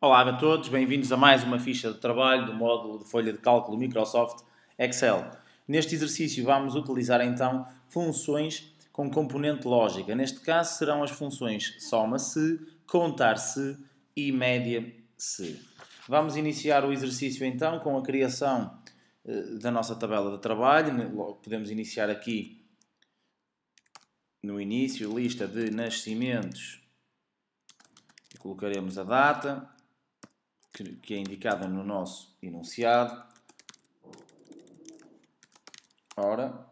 Olá a todos, bem-vindos a mais uma ficha de trabalho do módulo de folha de cálculo Microsoft Excel. Neste exercício vamos utilizar então funções com componente lógica. Neste caso serão as funções soma-se, contar-se e média-se. Vamos iniciar o exercício então com a criação eh, da nossa tabela de trabalho. Podemos iniciar aqui no início, lista de nascimentos. Colocaremos a data, que, é indicada no nosso enunciado. Ora,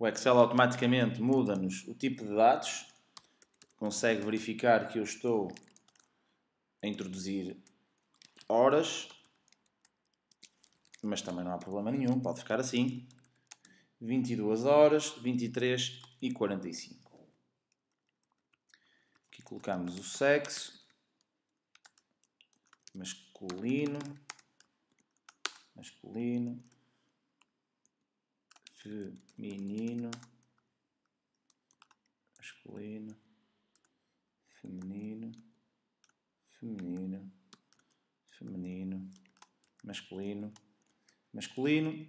O Excel automaticamente muda-nos o tipo de dados, consegue verificar que eu estou a introduzir horas, mas também não há problema nenhum, pode ficar assim. 22 horas, 23 e 45. Aqui colocamos o sexo masculino, masculino, feminino, masculino, feminino, feminino, feminino, masculino, masculino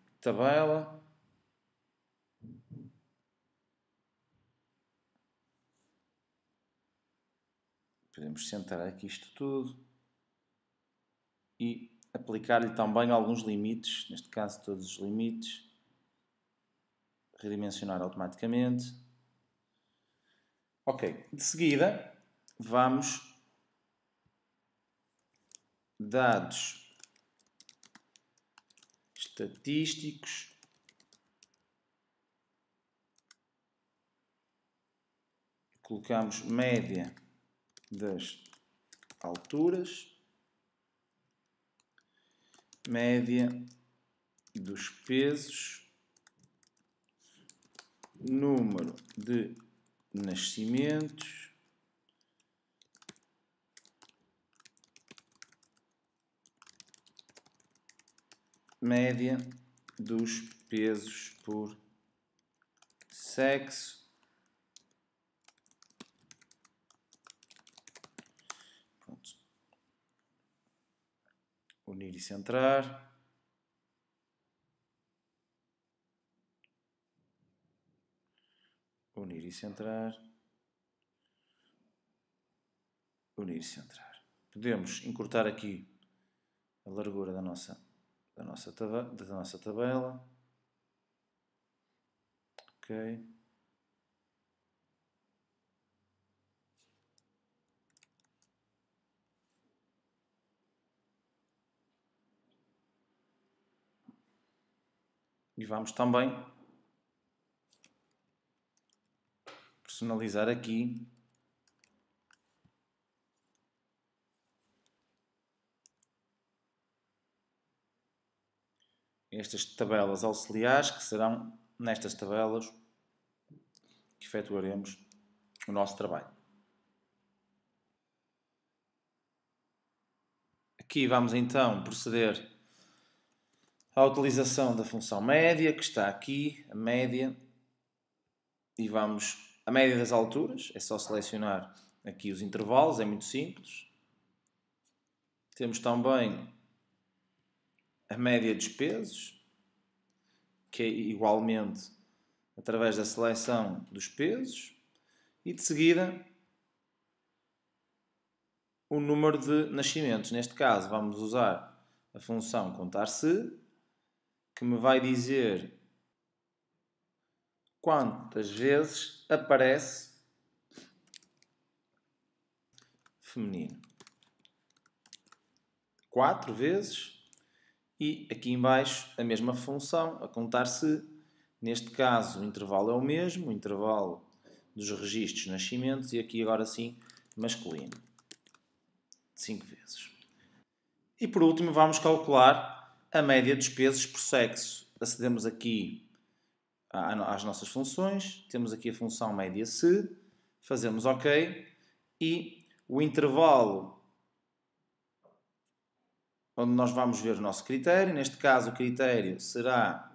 tabela. Podemos centrar aqui isto tudo e aplicar-lhe também alguns limites, neste caso todos os limites, redimensionar automaticamente. Ok, de seguida vamos dados estatísticos. Colocamos média das alturas, média dos pesos, número de nascimentos, média dos pesos por sexo. Pronto. Unir e centrar. Unir e centrar. Unir e centrar. Podemos encurtar aqui a largura da nossa da nossa, tabela, da nossa tabela. Ok. E vamos também personalizar aqui estas tabelas auxiliares, que serão nestas tabelas que efetuaremos o nosso trabalho. Aqui vamos então proceder à utilização da função média, que está aqui, a média, e vamos, a média das alturas, é só selecionar aqui os intervalos, é muito simples. Temos também a média dos pesos, que é igualmente através da seleção dos pesos, e de seguida o número de nascimentos. Neste caso, vamos usar a função contar-se, que me vai dizer quantas vezes aparece feminino. Quatro vezes e aqui embaixo a mesma função, a contar se. Neste caso o intervalo é o mesmo, o intervalo dos registros nascimentos e aqui agora sim masculino. 5 vezes. E por último vamos calcular a média dos pesos por sexo. Acedemos aqui às nossas funções, temos aqui a função média se, fazemos OK e o intervalo onde nós vamos ver o nosso critério. Neste caso, o critério será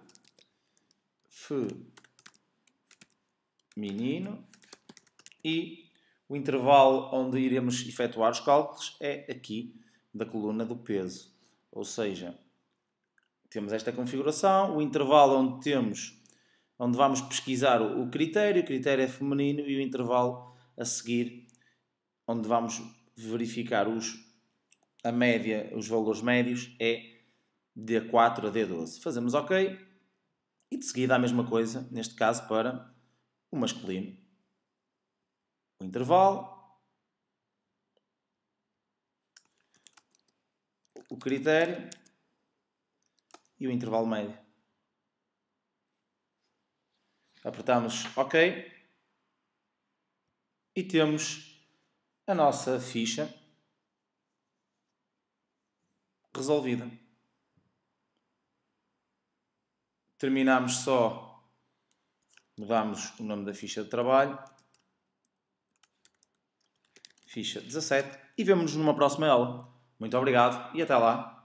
feminino e o intervalo onde iremos efetuar os cálculos é aqui da coluna do peso. Ou seja, temos esta configuração, o intervalo onde temos onde vamos pesquisar o critério, o critério é feminino e o intervalo a seguir onde vamos verificar os a média, os valores médios é D4 a D12. Fazemos OK e de seguida a mesma coisa, neste caso para o masculino. O intervalo. O critério e o intervalo médio. Apertamos OK e temos a nossa ficha resolvida. Terminamos só, mudamos o nome da ficha de trabalho, ficha 17, e vemos-nos numa próxima aula. Muito obrigado e até lá!